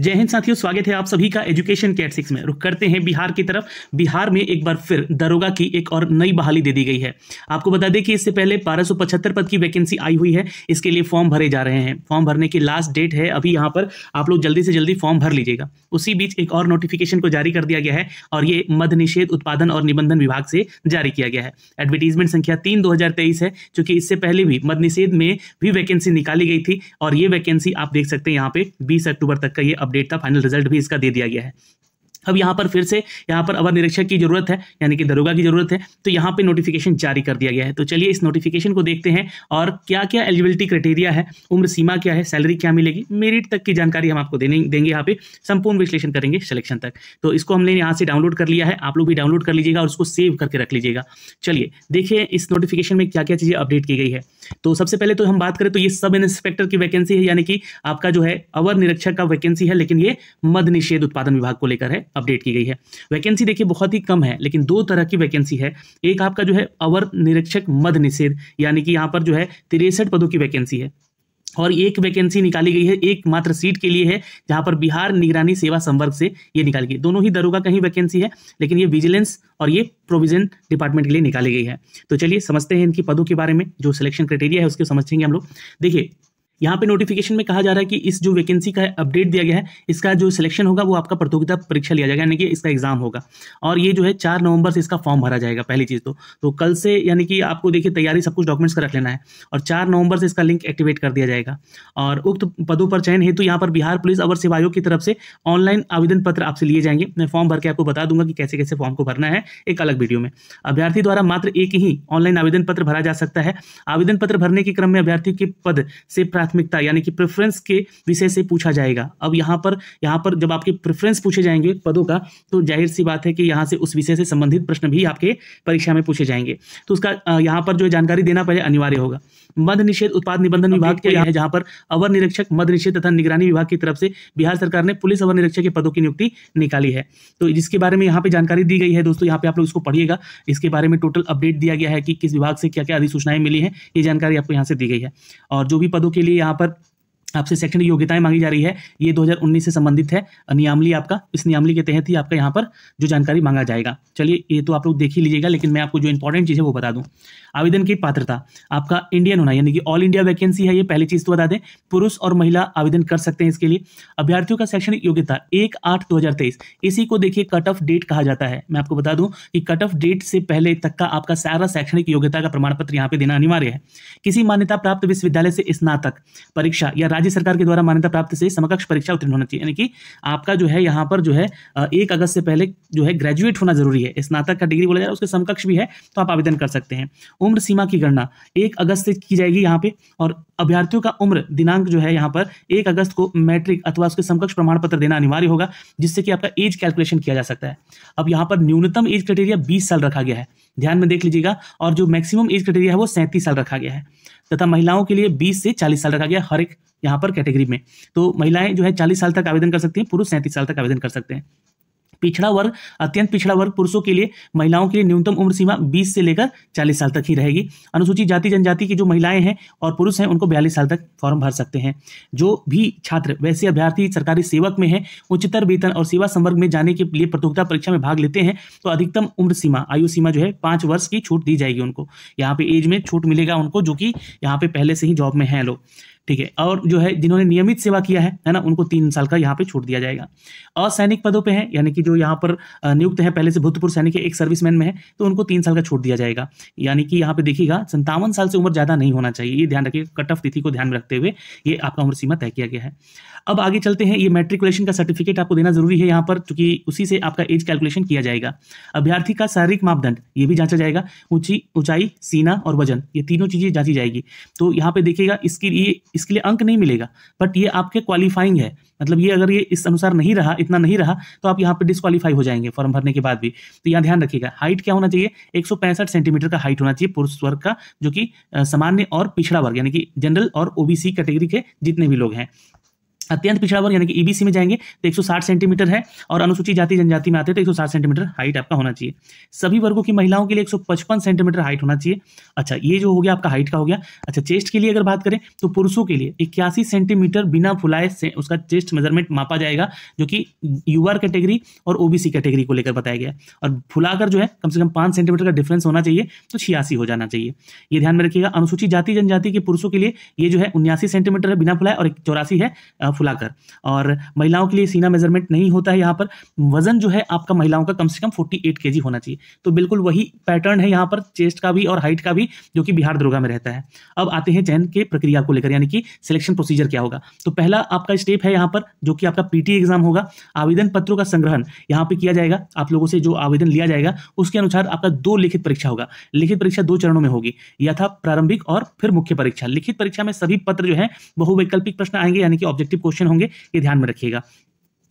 जय हिंद साथियों स्वागत है आप सभी का एजुकेशन कैट सिक्स में रुक करते हैं बिहार की तरफ बिहार में एक बार फिर दरोगा की एक और नई बहाली दे दी गई है आपको बता दें कि इससे पहले 1275 पद की वैकेंसी आई हुई है इसके लिए फॉर्म भरे जा रहे हैं फॉर्म भरने की लास्ट डेट है अभी यहाँ पर आप लोग जल्दी से जल्दी फॉर्म भर लीजिएगा उसी बीच एक और नोटिफिकेशन को जारी कर दिया गया है और ये मध्य निषेध उत्पादन और निबंधन विभाग से जारी किया गया है एडवर्टीजमेंट संख्या तीन दो है चूंकि इससे पहले भी मध्य निषेध में भी वैकेंसी निकाली गई थी और ये वैकेंसी आप देख सकते हैं यहाँ पे बीस अक्टूबर तक का ये अपडेट था फाइनल रिजल्ट भी इसका दे दिया गया है अब यहाँ पर फिर से यहाँ पर अवर निरीक्षक की जरूरत है यानी कि दरोगा की जरूरत है तो यहाँ पर नोटिफिकेशन जारी कर दिया गया है तो चलिए इस नोटिफिकेशन को देखते हैं और क्या क्या एलिजिबिलिटी क्राइटेरिया है उम्र सीमा क्या है सैलरी क्या मिलेगी मेरिट तक की जानकारी हम आपको देने देंगे यहाँ पे संपूर्ण विश्लेषण करेंगे सिलेक्शन तक तो इसको हमने यहाँ से डाउनलोड कर लिया है आप लोग भी डाउनलोड कर लीजिएगा और उसको सेव करके रख लीजिएगा चलिए देखिए इस नोटिफिकेशन में क्या क्या चीज़ें अपडेट की गई है तो सबसे पहले तो हम बात करें तो ये सब इंस्पेक्टर की वैकेंसी है यानी कि आपका जो है अवर निरीक्षक का वैकेंसी है लेकिन ये मद निषेध उत्पादन विभाग को लेकर है अपडेट की गई है वैकेंसी देखिए बहुत ही कम है लेकिन दो तरह की वैकेंसी है एक आपका जो है अवर निरीक्षक मद निषेध यानी कि यहाँ पर जो है तिरसठ पदों की वैकेंसी है और एक वैकेंसी निकाली गई है एकमात्र सीट के लिए है जहां पर बिहार निगरानी सेवा संवर्ग से ये निकाली गई दोनों ही दरोगा कहीं वैकेंसी है लेकिन ये विजिलेंस और ये प्रोविजन डिपार्टमेंट के लिए निकाली गई है तो चलिए समझते हैं इनकी पदों के बारे में जो सिलेक्शन क्राइटेरिया है उसके समझेंगे हम लोग देखिए यहाँ पे नोटिफिकेशन में कहा जा रहा है कि इस जो वैकेंसी का अपडेट दिया गया है इसका जो सिलेक्शन होगा वो आपका प्रतियोगिता परीक्षा लिया जाएगा यानी कि इसका एग्जाम होगा और ये जो है चार नवंबर से इसका फॉर्म भरा जाएगा पहली चीज़ तो तो कल से यानी कि आपको देखिए तैयारी सब कुछ डॉक्यूमेंट्स का रख लेना है और चार नवंबर से इसका लिंक एक्टिवेट कर दिया जाएगा और उक्त पदों पर चयन हेतु यहाँ पर बिहार पुलिस अवर सेवा आयोग की तरफ से ऑनलाइन आवेदन पत्र आपसे लिए जाएंगे मैं फॉर्म भर के आपको बता दूंगा कि कैसे कैसे फॉर्म को भरना है एक अलग वीडियो में अभ्यर्थी द्वारा मात्र एक ही ऑनलाइन आवेदन पत्र भरा जा सकता है आवेदन पत्र भरने के क्रम में अभ्यर्थी के पद से प्राथमिकता यानी कि प्रेफरेंस के विषय से पूछा जाएगा अब यहाँ पर यहाँ पर जब आपके प्रेफरेंस पूछे जाएंगे पदों का तो जाहिर सी बात है कि यहाँ से उस विषय से संबंधित प्रश्न भी आपके परीक्षा में पूछे जाएंगे तो उसका यहाँ पर जो जानकारी देना पहले अनिवार्य होगा मध्य निषेध उत्पाद निबंधन विभाग के है जहां पर अवर निरीक्षक मध्य निषेध तथा निगरानी विभाग की तरफ से बिहार सरकार ने पुलिस अवर निरीक्षक के पदों की नियुक्ति निकाली है तो जिसके बारे में यहाँ पे जानकारी दी गई है दोस्तों यहाँ पे आप लोग इसको पढ़िएगा इसके बारे में टोटल अपडेट दिया गया है कि किस विभाग से क्या क्या अधिसूचनाएं मिली है ये जानकारी आपको यहाँ से दी गई है और जो भी पदों के लिए यहाँ पर आपसे शैक्षणिक योग्यताएं मांगी जा रही है ये 2019 से संबंधित है नियामली आपका इस नियामली के तहत ही आपका यहाँ पर जो जानकारी मांगा जाएगा चलिए ये तो आप लोग देख ही लीजिएगा लेकिन मैं आपको जो इंपॉर्टेंट चीज़ है वो बता दूँ आवेदन की पात्रता आपका इंडियन होना यानी कि ऑल इंडिया वैकेंसी है ये पहली चीज़ तो बता दें पुरुष और महिला आवेदन कर सकते हैं इसके लिए अभ्यर्थियों का शैक्षणिक योग्यता एक आठ दो इसी को देखिए कट ऑफ डेट कहा जाता है मैं आपको बता दूँ कि कट ऑफ डेट से पहले तक का आपका सारा शैक्षणिक योग्यता का प्रमाण पत्र यहाँ पर देना अनिवार्य है किसी मान्यता प्राप्त विश्वविद्यालय से स्नातक परीक्षा या राज्य सरकार के द्वारा मान्यता प्राप्त से समकक्ष परीक्षा उत्तीर्ण होना चाहिए यानी कि आपका जो है यहाँ पर जो है एक अगस्त से पहले जो है ग्रेजुएट होना जरूरी है स्नातक का डिग्री बोला जा रहा है उसके समकक्ष भी है तो आप आवेदन कर सकते हैं उम्र सीमा की गणना एक अगस्त से की जाएगी यहाँ पे और अभ्यर्थियों का उम्र दिनांक जो है यहाँ पर एक अगस्त को मैट्रिक अथवा उसके समकक्ष प्रमाण पत्र देना अनिवार्य होगा जिससे कि आपका एज कैलकुलेशन किया जा सकता है अब यहाँ पर न्यूनतम एज क्राइटेरिया बीस साल रखा गया है ध्यान में देख लीजिएगा और जो मैक्सिमम एज क्राइटेरिया है वो सैंतीस साल रखा गया है तथा महिलाओं के लिए 20 से 40 साल रखा गया हर एक यहाँ पर कैटेगरी में तो महिलाएं जो है 40 साल तक आवेदन कर सकती हैं पुरुष सैंतीस साल तक आवेदन कर सकते हैं पिछड़ा वर्ग अत्यंत पिछड़ा वर्ग पुरुषों के लिए महिलाओं के लिए न्यूनतम उम्र सीमा 20 से लेकर 40 साल तक ही रहेगी अनुसूचित जाति जनजाति की जो महिलाएं हैं और पुरुष हैं उनको बयालीस साल तक फॉर्म भर सकते हैं जो भी छात्र वैसे अभ्यर्थी सरकारी सेवक में है उच्चतर वेतन और सेवा संवर्ग में जाने के लिए प्रतियोगिता परीक्षा में भाग लेते हैं तो अधिकतम उम्र सीमा आयु सीमा जो है पाँच वर्ष की छूट दी जाएगी उनको यहाँ पे एज में छूट मिलेगा उनको जो कि यहाँ पे पहले से ही जॉब में है लोग ठीक है और जो है जिन्होंने नियमित सेवा किया है है ना उनको तीन साल का यहाँ पे छूट दिया जाएगा असैनिक पदों पे हैं यानी कि जो यहाँ पर नियुक्त है पहले से भूतपूर्व सैनिक एक सर्विसमैन में है तो उनको तीन साल का छूट दिया जाएगा यानी कि यहाँ पे देखिएगा संतावन साल से उम्र ज़्यादा नहीं होना चाहिए ये ध्यान रखिए कट ऑफ तिथि को ध्यान में रखते हुए ये आपका उम्र सीमा तय किया गया है अब आगे चलते हैं ये मेट्रिकुलेशन का सर्टिफिकेट आपको देना जरूरी है यहाँ पर चूंकि उसी से आपका एज कैलकुलेशन किया जाएगा अभ्यर्थी का शारीरिक मापदंड ये भी जांचा जाएगा ऊंची ऊंचाई सीना और वजन ये तीनों चीज़ें जांची जाएगी तो यहाँ पे देखिएगा इसके लिए इसके लिए अंक नहीं मिलेगा बट ये आपके क्वालिफाइंग है मतलब ये अगर ये इस अनुसार नहीं रहा इतना नहीं रहा तो आप यहाँ पर डिस्कालीफाई हो जाएंगे फॉर्म भरने के बाद भी तो यहाँ ध्यान रखिएगा हाइट क्या होना चाहिए एक सेंटीमीटर का हाइट होना चाहिए पुरुष वर्ग का जो कि सामान्य और पिछड़ा वर्ग यानी कि जनरल और ओबीसी कैटेगरी के जितने भी लोग हैं अत्यंत पिछड़ा वर्ग यानी कि ईबीसी e में जाएंगे तो 160 सेंटीमीटर है और अनुसूचित जाति जनजाति में आते हैं तो 160 सेंटीमीटर हाइट आपका होना चाहिए सभी वर्गों की महिलाओं के लिए 155 सेंटीमीटर हाइट होना चाहिए अच्छा ये जो हो गया आपका हाइट का हो गया अच्छा चेस्ट के लिए अगर बात करें तो पुरुषों के लिए इक्यासी सेंटीमीटर बिना फुलाए से उसका चेस्ट मेजरमेंट मापा जाएगा जो कि यू कैटेगरी और ओबीसी कैटेगरी को लेकर बताया गया और फुलाकर जो है कम से कम पांच सेंटीमीटर का डिफरेंस होना चाहिए तो छियासी हो जाना चाहिए ये ध्यान में रखिएगा अनुसूचित जाति जनजाति के पुरुषों के लिए ये जो है उन्यासी सेंटीमीटर है बिना फुलाए और चौरासी है फुलाकर और महिलाओं के लिए सीना मेजरमेंट नहीं होता है यहाँ पर वजन जो है आपका महिलाओं का कम से कम फोर्टी एट होना चाहिए तो बिल्कुल वही पैटर्न है यहाँ पर चेस्ट का भी और हाइट का भी जो कि बिहार दुर्गा में रहता है अब आते हैं चयन के प्रक्रिया को लेकर यानी कि सिलेक्शन प्रोसीजर क्या होगा तो पहला आपका स्टेप है यहाँ पर जो कि आपका पीटी एग्जाम होगा आवेदन पत्रों का संग्रहण यहाँ पे किया जाएगा आप लोगों से जो आवेदन लिया जाएगा उसके अनुसार आपका दो लिखित परीक्षा होगा लिखित परीक्षा दो चरणों में होगी यथा प्रारंभिक और फिर मुख्य परीक्षा लिखित परीक्षा में सभी पत्र जो है बहुवैकल्पिक प्रश्न आएंगे यानी कि ऑब्जेक्टिव क्वेश्चन होंगे ये ध्यान में रखिएगा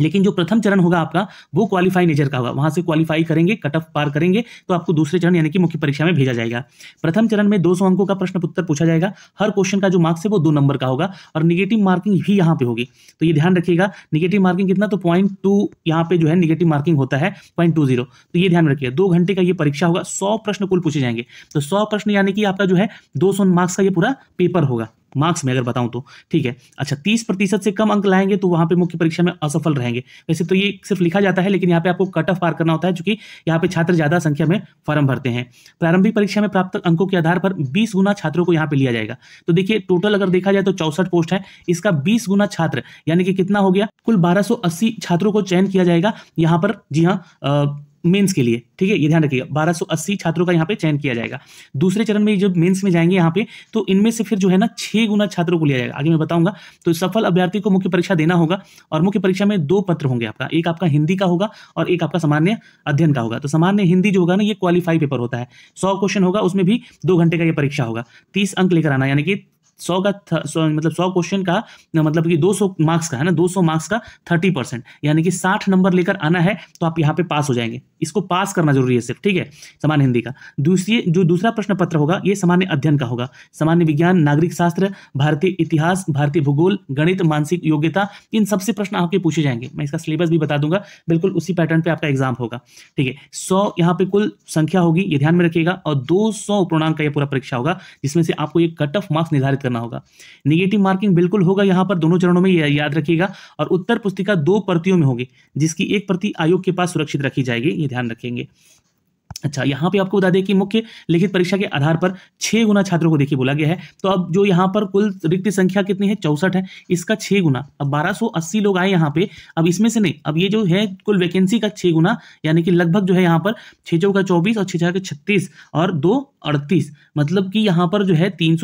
लेकिन जो प्रथम चरण होगा आपका वो क्वालिफाई नेचर का होगा वहां से क्वालिफाई करेंगे कट ऑफ पार करेंगे तो आपको दूसरे चरण यानी कि मुख्य परीक्षा में भेजा जाएगा प्रथम चरण में 200 अंकों का प्रश्न उत्तर पूछा जाएगा हर क्वेश्चन का जो मार्क्स है वो दो नंबर का होगा और निगेटिव मार्किंग भी यहाँ पे होगी तो ये ध्यान रखिएगा निगेटिव मार्किंग कितना तो पॉइंट टू पे जो है निगेटिव मार्किंग होता है पॉइंट तो ये ध्यान रखिएगा दो घंटे का ये परीक्षा होगा सौ प्रश्न कुल पूछे जाएंगे तो सौ प्रश्न यानी कि आपका जो है दो मार्क्स का ये पूरा पेपर होगा मार्क्स में अगर बताऊं तो ठीक है अच्छा तीस प्रतिशत से कम अंक लाएंगे तो वहां पे मुख्य परीक्षा में असफल रहेंगे वैसे तो ये सिर्फ लिखा जाता है लेकिन यहाँ पे आपको कट ऑफ पार करना होता है क्योंकि यहाँ पे छात्र ज्यादा संख्या में फॉर्म भरते हैं प्रारंभिक परीक्षा में प्राप्त अंकों के आधार पर बीस गुना छात्रों को यहाँ पे लिया जाएगा तो देखिए टोटल अगर देखा जाए तो चौसठ पोस्ट है इसका बीस गुना छात्र यानी कि कितना हो गया कुल बारह छात्रों को चयन किया जाएगा यहाँ पर जी हाँ मेंस के लिए ठीक है ये ध्यान रखिएगा अस्सी छात्रों का यहाँ पे चयन किया जाएगा दूसरे चरण में जब मेंस में जाएंगे यहाँ पे तो इनमें से फिर जो है ना छह गुना छात्रों को लिया जाएगा आगे मैं बताऊंगा तो सफल अभ्यर्थी को मुख्य परीक्षा देना होगा और मुख्य परीक्षा में दो पत्र होंगे आपका एक आपका हिंदी का होगा और एक आपका सामान्य अध्ययन का होगा तो सामान्य हिंदी जो होगा ना ये क्वालिफाई पेपर होता है सौ क्वेश्चन होगा उसमें भी दो घंटे का यह परीक्षा होगा तीस अंक लेकर आना यानी कि सौ का सौ मतलब सौ क्वेश्चन का मतलब कि दो सौ मार्क्स का है ना दो सौ मार्क्स का थर्टी परसेंट यानी कि साठ नंबर लेकर आना है तो आप यहाँ पे पास हो जाएंगे इसको पास करना जरूरी है सिर्फ ठीक है सामान्य हिंदी का दूसरी जो दूसरा प्रश्न पत्र होगा ये सामान्य अध्ययन का होगा सामान्य विज्ञान नागरिक शास्त्र भारतीय इतिहास भारतीय भूगोल गणित मानसिक योग्यता इन सबसे प्रश्न आपके पूछे जाएंगे मैं इसका सिलेबस भी बता दूंगा बिल्कुल उसी पैटर्न पर आपका एग्जाम होगा ठीक है सौ यहाँ पे कुल संख्या होगी ये ध्यान में रखिएगा और दो सौ का यह पूरा परीक्षा होगा जिसमें से आपको ये कट ऑफ मार्क्स निर्धारित करना होगा निगेटिव मार्किंग बिल्कुल होगा यहाँ पर दोनों चरणों में याद रखिएगा और उत्तर पुस्तिका दो प्रतियों में होगी जिसकी एक प्रति आयोग के पास सुरक्षित रखी जाएगी ये ध्यान रखेंगे अच्छा यहाँ पे आपको बता दें कि मुख्य लिखित परीक्षा के आधार पर छः गुना छात्रों को देखिए बोला गया है तो अब जो यहाँ पर कुल रिक्त संख्या कितनी है चौसठ है इसका छः गुना अब 1280 लोग आए यहाँ पे अब इसमें से नहीं अब ये जो है कुल वैकेंसी का छः गुना यानी कि लगभग जो है यहाँ पर छः चौका चौबीस और छः चार के छत्तीस और दो अड़तीस मतलब कि यहाँ पर जो है तीन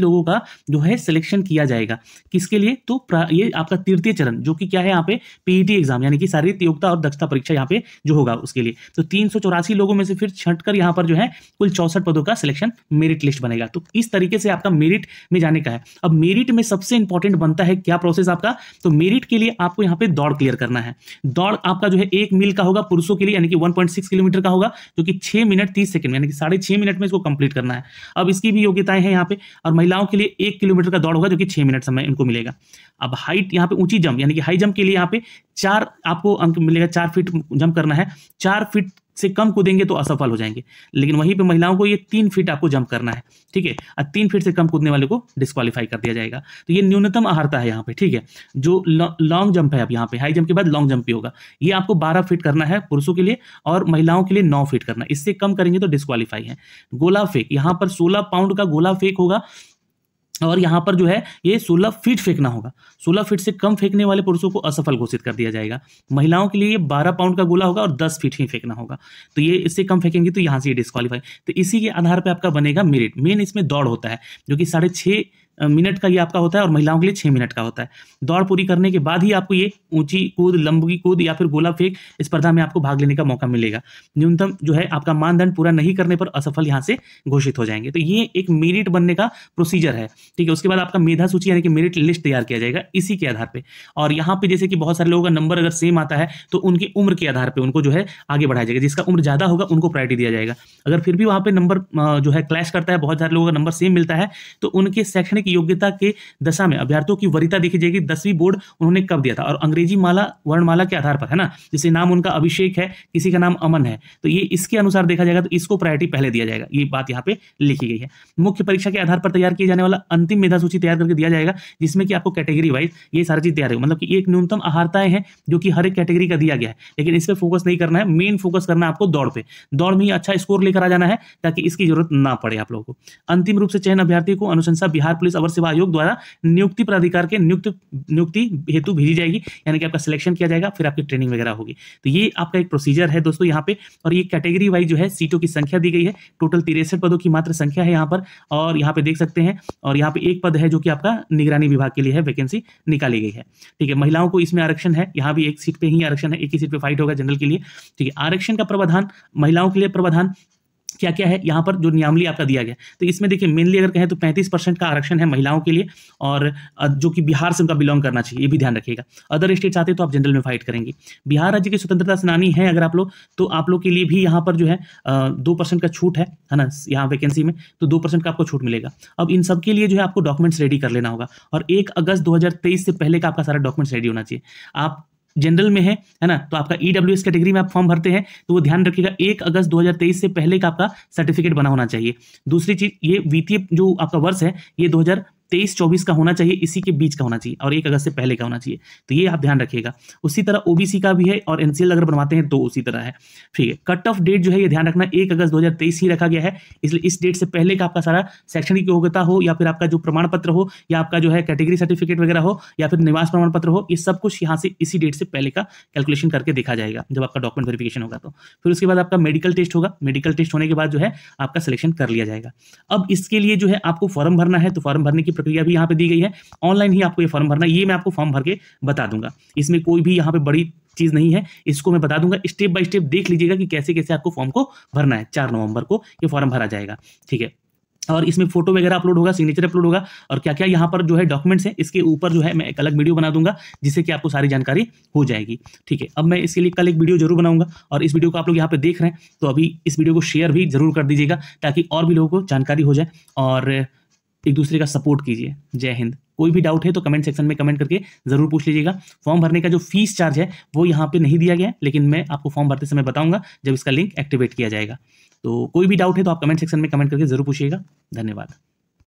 लोगों का जो है सिलेक्शन किया जाएगा किसके लिए तो ये आपका तृतीय चरण जो कि क्या है यहाँ पे पीईटी एग्जाम e यानी कि शारीरिक योग्यता और दक्षता परीक्षा यहाँ पे जो होगा उसके लिए तो तीन लोगों में से फिर छंट कर यहाँ पर जो है कुल चौसठ पदों का सिलेक्शन मेरिट लिस्ट बनेगा तो इस तरीके से आपका मेरिट में जाने का है अब मेरिट में सबसे इंपॉर्टेंट बनता है क्या प्रोसेस आपका तो मेरिट के लिए आपको यहाँ पे दौड़ क्लियर करना है दौड़ आपका जो है एक मील का होगा पुरुषों के लिए यानी कि 1.6 किलोमीटर का होगा जो कि छह मिनट तीस सेकंड यानी कि साढ़े छह मिनट में इसको कंप्लीट करना है अब इसकी भी योग्यताएं हैं यहाँ पे और महिलाओं के लिए एक किलोमीटर का दौड़ होगा जो कि छह मिनट समय इनको मिलेगा अब हाइट यहाँ पे ऊंची जंप यानी कि हाई जंप के लिए यहाँ पे चार आपको अंक मिलेगा चार फीट जंप करना है चार फीट से कम कूदेंगे तो असफल हो जाएंगे लेकिन वहीं पे महिलाओं को ये तीन फीट आपको जंप करना है ठीक है और तीन फीट से कम कूदने वाले को डिस्कालीफाई कर दिया जाएगा तो ये न्यूनतम आहारता है यहाँ पे ठीक है जो लॉन्ग जंप है अब यहाँ पे हाई जंप के बाद लॉन्ग जंप भी होगा ये आपको बारह फीट करना है पुरुषों के लिए और महिलाओं के लिए नौ फीट करना इससे कम करेंगे तो डिस्कालीफाई है गोला फेक यहाँ पर सोलह पाउंड का गोला फेक होगा और यहाँ पर जो है ये 16 फीट फेंकना होगा 16 फीट से कम फेंकने वाले पुरुषों को असफल घोषित कर दिया जाएगा महिलाओं के लिए 12 पाउंड का गोला होगा और 10 फीट ही फेंकना होगा तो ये इससे कम फेंकेंगे तो यहाँ से ये डिस्कालीफाई तो इसी के आधार पर आपका बनेगा मेरिट मेन इसमें दौड़ होता है जो कि साढ़े मिनट का ये आपका होता है और महिलाओं के लिए छः मिनट का होता है दौड़ पूरी करने के बाद ही आपको ये ऊंची कूद लंबी कूद या फिर गोला फेंक स्पर्धा में आपको भाग लेने का मौका मिलेगा न्यूनतम जो है आपका मानदंड पूरा नहीं करने पर असफल यहाँ से घोषित हो जाएंगे तो ये एक मेरिट बनने का प्रोसीजर है ठीक है उसके बाद आपका मेधा सूची यानी कि मेरिट लिस्ट तैयार किया जाएगा इसी के आधार पर और यहाँ पर जैसे कि बहुत सारे लोगों का नंबर अगर सेम आता है तो उनकी उम्र के आधार पर उनको जो है आगे बढ़ाया जाएगा जिसका उम्र ज़्यादा होगा उनको प्रायोरिटी दिया जाएगा अगर फिर भी वहाँ पर नंबर जो है क्लैश करता है बहुत सारे लोगों का नंबर सेम मिलता है तो उनके शैक्षणिक शैक्षणिक योग्यता के दशा में अभ्यर्थियों की वरिता देखी जाएगी दसवीं बोर्ड उन्होंने कब दिया था और अंग्रेजी माला वर्णमाला के आधार पर है ना जैसे नाम उनका अभिषेक है किसी का नाम अमन है तो ये इसके अनुसार देखा जाएगा तो इसको प्रायोरिटी पहले दिया जाएगा ये बात यहाँ पे लिखी गई है मुख्य परीक्षा के आधार पर तैयार किया जाने वाला अंतिम मेधा सूची तैयार करके दिया जाएगा जिसमें कि आपको कैटेगरी वाइज ये सारी चीज तैयार होगी मतलब कि एक न्यूनतम आहारताएं हैं जो कि हर एक कैटेगरी का दिया गया है लेकिन इस पर फोकस नहीं करना है मेन फोकस करना है आपको दौड़ पे दौड़ में ही अच्छा स्कोर लेकर आ जाना है ताकि इसकी जरूरत ना पड़े आप लोगों को अंतिम रूप से चयन अभ्यर्थी को अनुशंसा बिहार पुलिस पुलिस अवर सेवा आयोग द्वारा नियुक्ति प्राधिकार के नियुक्त नियुक्ति हेतु भेजी जाएगी यानी कि आपका सिलेक्शन किया जाएगा फिर आपकी ट्रेनिंग वगैरह होगी तो ये आपका एक प्रोसीजर है दोस्तों यहाँ पे और ये कैटेगरी वाइज जो है सीटों की संख्या दी गई है टोटल तिरसठ पदों की मात्र संख्या है यहाँ पर और यहाँ पे देख सकते हैं और यहाँ पे एक पद है जो कि आपका निगरानी विभाग के लिए है वैकेंसी निकाली गई है ठीक है महिलाओं को इसमें आरक्षण है यहाँ भी एक सीट पे ही आरक्षण है एक ही सीट पे फाइट होगा जनरल के लिए ठीक है आरक्षण का प्रावधान महिलाओं के लिए प्रावधान क्या क्या है यहाँ पर जो नियामली आपका दिया गया तो इसमें देखिए मेनली अगर कहें तो पैंतीस परसेंट का आरक्षण है महिलाओं के लिए और जो कि बिहार से उनका बिलोंग करना चाहिए ये भी ध्यान रखिएगा अदर स्टेट आते तो आप जनरल में फाइट करेंगे बिहार राज्य के स्वतंत्रता सेनानी है अगर आप लोग तो आप लोग के लिए भी यहाँ पर जो है दो परसेंट का छूट है है ना यहाँ वैकेंसी में तो दो परसेंट का आपको छूट मिलेगा अब इन सबके लिए जो है आपको डॉक्यूमेंट्स रेडी कर लेना होगा और एक अगस्त दो से पहले का आपका सारा डॉक्यूमेंट्स रेडी होना चाहिए आप जनरल में है है ना तो आपका ईडब्ल्यू एस कैटेगरी में आप फॉर्म भरते हैं तो वो ध्यान रखिएगा एक अगस्त 2023 से पहले का आपका सर्टिफिकेट बना होना चाहिए दूसरी चीज ये वित्तीय जो आपका वर्ष है ये तेईस चौबीस का होना चाहिए इसी के बीच का होना चाहिए और एक अगस्त से पहले का होना चाहिए तो ये आप ध्यान रखिएगा उसी तरह ओबीसी का भी है और एनसीएल अगर बनवाते हैं तो उसी तरह है ठीक है कट ऑफ डेट जो है ये ध्यान रखना एक अगस्त दो ही रखा गया है इसलिए इस डेट से पहले का आपका सारा शैक्षणिक योग्यता हो या फिर आपका जो प्रमाण पत्र हो या आपका जो है कैटेगरी सर्टिफिकेट वगैरह हो या फिर निवास प्रमाण पत्र हो ये सब कुछ यहाँ से इसी डेट से पहले का कैलकुलेशन करके देखा जाएगा जब आपका डॉक्यूमेंट वेरिफिकेशन होगा तो फिर उसके बाद आपका मेडिकल टेस्ट होगा मेडिकल टेस्ट होने के बाद जो है आपका सिलेक्शन कर लिया जाएगा अब इसके लिए जो है आपको फॉर्म भरना है तो फॉर्म भरने की प्रक्रिया भी यहाँ पे दी गई है ऑनलाइन ही आपको ये फॉर्म भरना ये मैं आपको फॉर्म भर के बता दूंगा इसमें कोई भी यहाँ पे बड़ी चीज़ नहीं है इसको मैं बता दूंगा स्टेप बाय स्टेप देख लीजिएगा कि कैसे कैसे आपको फॉर्म को भरना है चार नवंबर को ये फॉर्म भरा जाएगा ठीक है और इसमें फोटो वगैरह अपलोड होगा सिग्नेचर अपलोड होगा और क्या क्या यहाँ पर जो है डॉक्यूमेंट्स हैं इसके ऊपर जो है मैं एक अलग वीडियो बना दूंगा जिससे कि आपको सारी जानकारी हो जाएगी ठीक है अब मैं इसके लिए कल एक वीडियो जरूर बनाऊंगा और इस वीडियो को आप लोग यहाँ पे देख रहे हैं तो अभी इस वीडियो को शेयर भी जरूर कर दीजिएगा ताकि और भी लोगों को जानकारी हो जाए और एक दूसरे का सपोर्ट कीजिए जय हिंद कोई भी डाउट है तो कमेंट सेक्शन में कमेंट करके जरूर पूछ लीजिएगा फॉर्म भरने का जो फीस चार्ज है वो यहाँ पे नहीं दिया गया है लेकिन मैं आपको फॉर्म भरते समय बताऊंगा जब इसका लिंक एक्टिवेट किया जाएगा तो कोई भी डाउट है तो आप कमेंट सेक्शन में कमेंट करके जरूर पूछिएगा धन्यवाद